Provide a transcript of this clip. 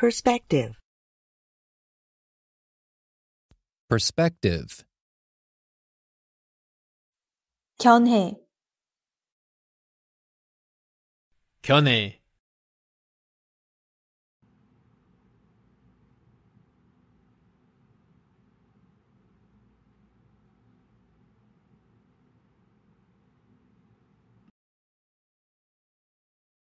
Perspective. Perspective. 견해 견해